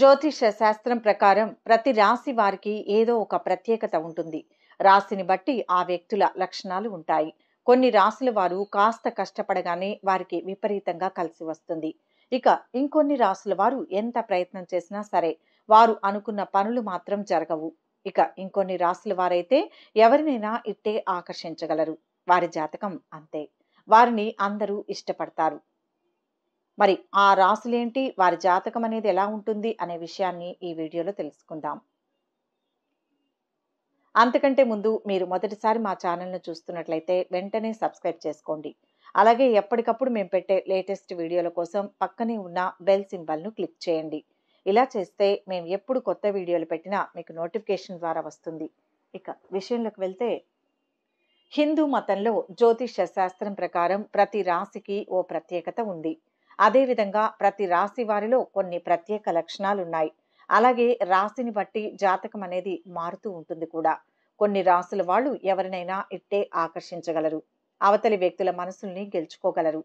జ్యోతిష శాస్త్రం ప్రకారం ప్రతి రాశి వారికి ఏదో ఒక ప్రత్యేకత ఉంటుంది రాశిని బట్టి ఆ వ్యక్తుల లక్షణాలు ఉంటాయి కొన్ని రాశుల వారు కాస్త కష్టపడగానే వారికి విపరీతంగా కలిసి వస్తుంది ఇక ఇంకొన్ని రాశుల వారు ఎంత ప్రయత్నం చేసినా సరే వారు అనుకున్న పనులు మాత్రం జరగవు ఇక ఇంకొన్ని రాశుల వారైతే ఎవరినైనా ఇట్టే ఆకర్షించగలరు వారి జాతకం అంతే వారిని అందరూ ఇష్టపడతారు మరి ఆ రాసులేంటి వారి జాతకం అనేది ఎలా ఉంటుంది అనే విషయాన్ని ఈ వీడియోలో తెలుసుకుందాం అంతకంటే ముందు మీరు మొదటిసారి మా ఛానల్ను చూస్తున్నట్లయితే వెంటనే సబ్స్క్రైబ్ చేసుకోండి అలాగే ఎప్పటికప్పుడు మేము పెట్టే లేటెస్ట్ వీడియోల కోసం పక్కనే ఉన్న బెల్ సింబల్ను క్లిక్ చేయండి ఇలా చేస్తే మేము ఎప్పుడు కొత్త వీడియోలు పెట్టినా మీకు నోటిఫికేషన్ ద్వారా వస్తుంది ఇక విషయంలోకి వెళ్తే హిందూ మతంలో జ్యోతిష శాస్త్రం ప్రకారం ప్రతి రాశికి ఓ ప్రత్యేకత ఉంది అదేవిధంగా ప్రతి రాశి వారిలో కొన్ని ప్రత్యేక లక్షణాలున్నాయి అలాగే రాశిని బట్టి జాతకం అనేది మారుతూ ఉంటుంది కూడా కొన్ని రాసుల వాళ్ళు ఎవరినైనా ఇట్టే ఆకర్షించగలరు అవతలి వ్యక్తుల మనసుల్ని గెలుచుకోగలరు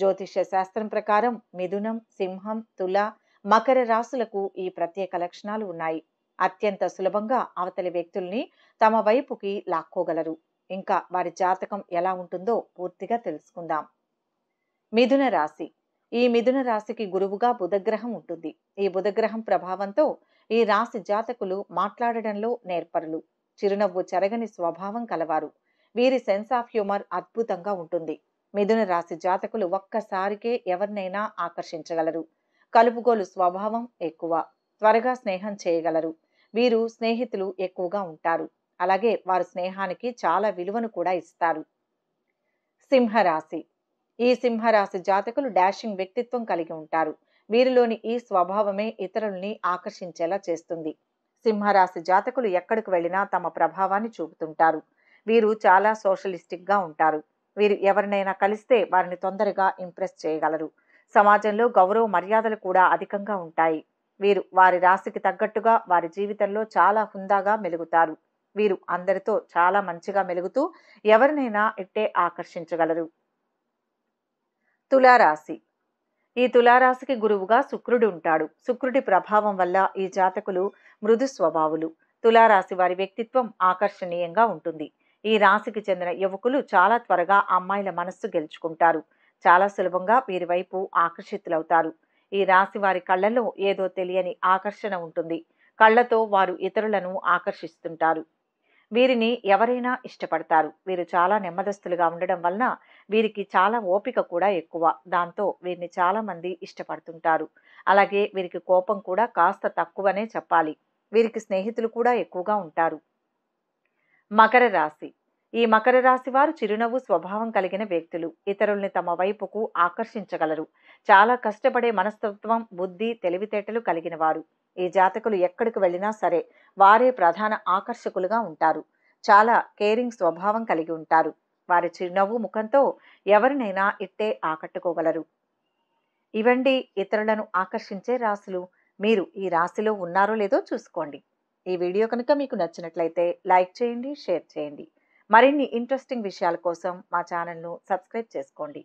జ్యోతిష్య శాస్త్రం ప్రకారం మిథునం సింహం తుల మకర రాసులకు ఈ ప్రత్యేక లక్షణాలు ఉన్నాయి అత్యంత సులభంగా అవతలి వ్యక్తుల్ని తమ వైపుకి లాక్కోగలరు ఇంకా వారి జాతకం ఎలా ఉంటుందో పూర్తిగా తెలుసుకుందాం మిథున రాశి ఈ మిథున రాశికి గురువుగా బుధగ్రహం ఉంటుంది ఈ బుధగ్రహం ప్రభావంతో ఈ రాశి జాతకులు మాట్లాడడంలో నేర్పరులు చిరునవ్వు చెరగని స్వభావం కలవారు వీరి సెన్స్ ఆఫ్ హ్యూమర్ అద్భుతంగా ఉంటుంది మిథున రాశి జాతకులు ఒక్కసారికే ఎవరినైనా ఆకర్షించగలరు కలుపుగోలు స్వభావం ఎక్కువ త్వరగా స్నేహం చేయగలరు వీరు స్నేహితులు ఎక్కువగా ఉంటారు అలాగే వారు స్నేహానికి చాలా విలువను కూడా ఇస్తారు సింహరాశి ఈ సింహరాశి జాతకులు డాషింగ్ వ్యక్తిత్వం కలిగి ఉంటారు వీరిలోని ఈ స్వభావమే ఇతరుల్ని ఆకర్షించేలా చేస్తుంది సింహరాశి జాతకులు ఎక్కడికి వెళ్ళినా తమ ప్రభావాన్ని చూపుతుంటారు వీరు చాలా సోషలిస్టిక్గా ఉంటారు వీరు ఎవరినైనా కలిస్తే వారిని తొందరగా ఇంప్రెస్ చేయగలరు సమాజంలో గౌరవ మర్యాదలు కూడా అధికంగా ఉంటాయి వీరు వారి రాశికి తగ్గట్టుగా వారి జీవితంలో చాలా హుందాగా మెలుగుతారు వీరు అందరితో చాలా మంచిగా మెలుగుతూ ఎవరినైనా ఇట్టే ఆకర్షించగలరు తులారాశి ఈ తులారాశికి గురువుగా శుక్రుడు ఉంటాడు శుక్రుడి ప్రభావం వల్ల ఈ జాతకులు మృదు స్వభావులు తులారాశి వారి వ్యక్తిత్వం ఆకర్షణీయంగా ఉంటుంది ఈ రాశికి చెందిన యువకులు చాలా త్వరగా అమ్మాయిల మనస్సు గెలుచుకుంటారు చాలా సులభంగా వీరి వైపు ఆకర్షితులవుతారు ఈ రాశి వారి కళ్ళలో ఏదో తెలియని ఆకర్షణ ఉంటుంది కళ్ళతో వారు ఇతరులను ఆకర్షిస్తుంటారు వీరిని ఎవరైనా ఇష్టపడతారు వీరు చాలా నెమ్మదస్తులుగా ఉండడం వలన వీరికి చాలా ఓపిక కూడా ఎక్కువ దాంతో వీరిని చాలామంది ఇష్టపడుతుంటారు అలాగే వీరికి కోపం కూడా కాస్త తక్కువనే చెప్పాలి వీరికి స్నేహితులు కూడా ఎక్కువగా ఉంటారు మకర రాశి ఈ మకర రాశి వారు చిరునవ్వు స్వభావం కలిగిన వ్యక్తులు ఇతరుల్ని తమ వైపుకు ఆకర్షించగలరు చాలా కష్టపడే మనస్తత్వం బుద్ధి తెలివితేటలు కలిగిన వారు ఈ జాతకులు ఎక్కడికి వెళ్ళినా సరే వారే ప్రధాన ఆకర్షకులుగా ఉంటారు చాలా కేరింగ్ స్వభావం కలిగి ఉంటారు వారి చిరునవ్వు ముఖంతో ఎవరినైనా ఇట్టే ఆకట్టుకోగలరు ఇవండి ఇతరులను ఆకర్షించే రాసులు మీరు ఈ రాశిలో ఉన్నారో లేదో చూసుకోండి ఈ వీడియో కనుక మీకు నచ్చినట్లయితే లైక్ చేయండి షేర్ చేయండి మరిన్ని ఇంట్రెస్టింగ్ విషయాల కోసం మా ఛానల్ను సబ్స్క్రైబ్ చేసుకోండి